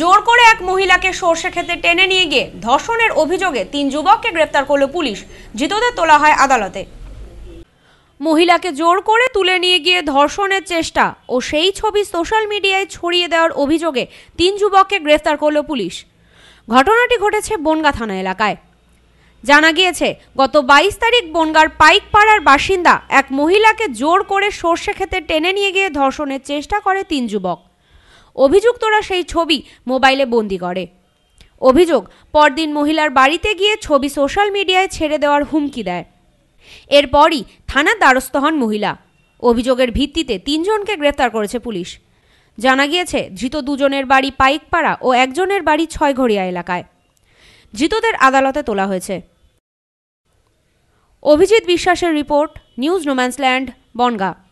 জোর করে এক মহিলাকে সর্ষে খেতে টেনে নিয়ে গিয়ে ধর্ষণের অভিযোগে তিন যুবককে গ্রেপ্তার করল পুলিশ জিতদের তোলা হয় আদালতে মহিলাকে জোর করে তুলে নিয়ে গিয়ে ধর্ষণের চেষ্টা ও সেই ছবি সোশ্যাল মিডিয়ায় ছড়িয়ে দেওয়ার অভিযোগে তিন যুবককে গ্রেফতার করল পুলিশ ঘটনাটি ঘটেছে বনগা থানা এলাকায় জানা গিয়েছে গত ২২ তারিখ বনগার পাইকপাড়ার বাসিন্দা এক মহিলাকে জোর করে সর্ষে খেতে টেনে নিয়ে গিয়ে ধর্ষণের চেষ্টা করে তিন যুবক অভিযুক্তরা সেই ছবি মোবাইলে বন্দি করে অভিযোগ পরদিন মহিলার বাড়িতে গিয়ে ছবি সোশ্যাল মিডিয়ায় ছেড়ে দেওয়ার হুমকি দেয় এরপরই থানার দ্বারস্থ হন মহিলা অভিযোগের ভিত্তিতে তিনজনকে গ্রেপ্তার করেছে পুলিশ জানা গিয়েছে ধৃত দুজনের বাড়ি পাইকপাড়া ও একজনের বাড়ি ছয়ঘড়িয়া এলাকায় ধৃতদের আদালতে তোলা হয়েছে অভিজিৎ বিশ্বাসের রিপোর্ট নিউজ নোম্যান্সল্যান্ড বনগা